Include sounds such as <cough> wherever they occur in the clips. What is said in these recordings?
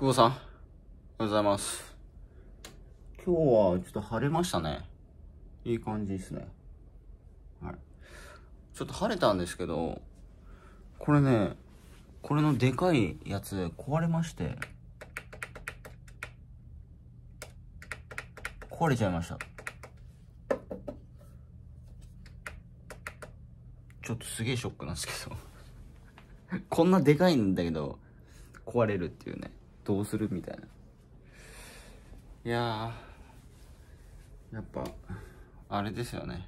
久保さん、おはようございます。今日はちょっと晴れましたね。いい感じですね。はい。ちょっと晴れたんですけど、これね、これのでかいやつ壊れまして、壊れちゃいました。ちょっとすげえショックなんですけどこんなでかいんだけど、壊れるっていうね。どうするみたいないややっぱあれですよね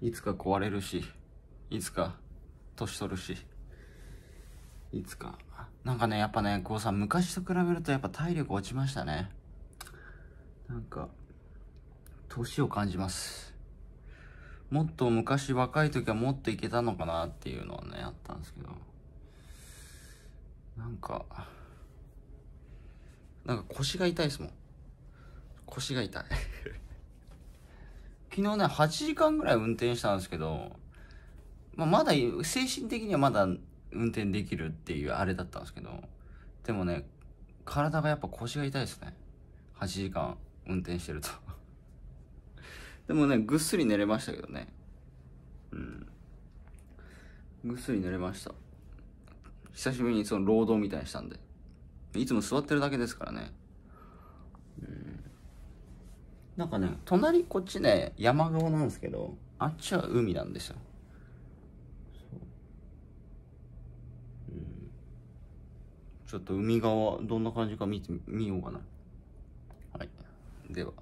いつか壊れるしいつか年取るしいつかなんかねやっぱねこうさ昔と比べるとやっぱ体力落ちましたねなんか年を感じますもっと昔若い時はもっといけたのかなっていうのはねあったんですけどなんかなんか腰が痛いですもん。腰が痛い <laughs> 昨日ね、8時間ぐらい運転したんですけど、まあ、まだ、精神的にはまだ運転できるっていうあれだったんですけど、でもね、体がやっぱ腰が痛いですね。8時間運転してると <laughs> でもね、ぐっすり寝れましたけどね。うん。ぐっすり寝れました。久しぶりにその労働みたいにしたんで。いつも座ってるだけですからね。うん。なんかね、隣こっちね、山側なんですけど、あっちは海なんですよ。ちょっと海側、どんな感じか見てみようかな。はい。では。